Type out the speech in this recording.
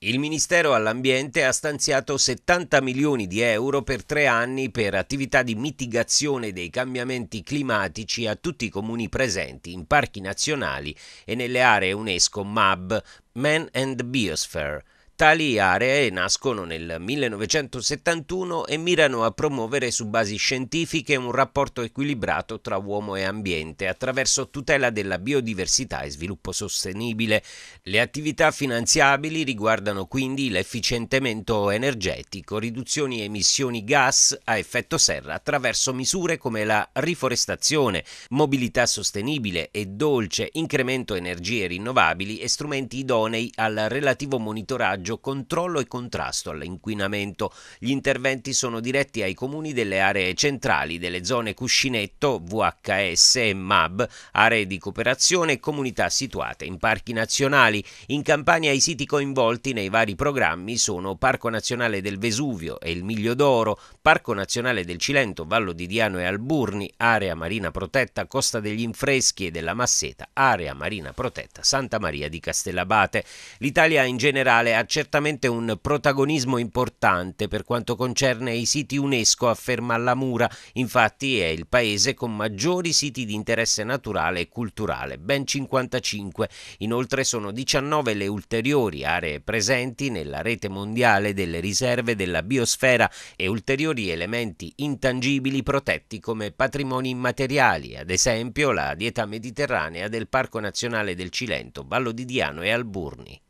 Il Ministero all'Ambiente ha stanziato 70 milioni di euro per tre anni per attività di mitigazione dei cambiamenti climatici a tutti i comuni presenti in parchi nazionali e nelle aree UNESCO MAB, Man and Biosphere. Tali aree nascono nel 1971 e mirano a promuovere su basi scientifiche un rapporto equilibrato tra uomo e ambiente attraverso tutela della biodiversità e sviluppo sostenibile. Le attività finanziabili riguardano quindi l'efficientamento energetico, riduzioni emissioni gas a effetto serra attraverso misure come la riforestazione, mobilità sostenibile e dolce, incremento energie rinnovabili e strumenti idonei al relativo monitoraggio monitoraggio, controllo e contrasto all'inquinamento. Gli interventi sono diretti ai comuni delle aree centrali, delle zone Cuscinetto, VHS e MAB, aree di cooperazione e comunità situate in parchi nazionali. In Campania i siti coinvolti nei vari programmi sono Parco Nazionale del Vesuvio e il Miglio d'Oro, Parco Nazionale del Cilento, Vallo di Diano e Alburni, Area Marina Protetta Costa degli Infreschi e della Masseta, Area Marina Protetta Santa Maria di Castellabate. L'Italia in generale ha certamente un protagonismo importante per quanto concerne i siti UNESCO, afferma la Mura, infatti è il paese con maggiori siti di interesse naturale e culturale, ben 55. Inoltre sono 19 le ulteriori aree presenti nella rete mondiale delle riserve della biosfera e ulteriori elementi intangibili protetti come patrimoni immateriali, ad esempio la dieta mediterranea del Parco Nazionale del Cilento, Vallo di Diano e Alburni.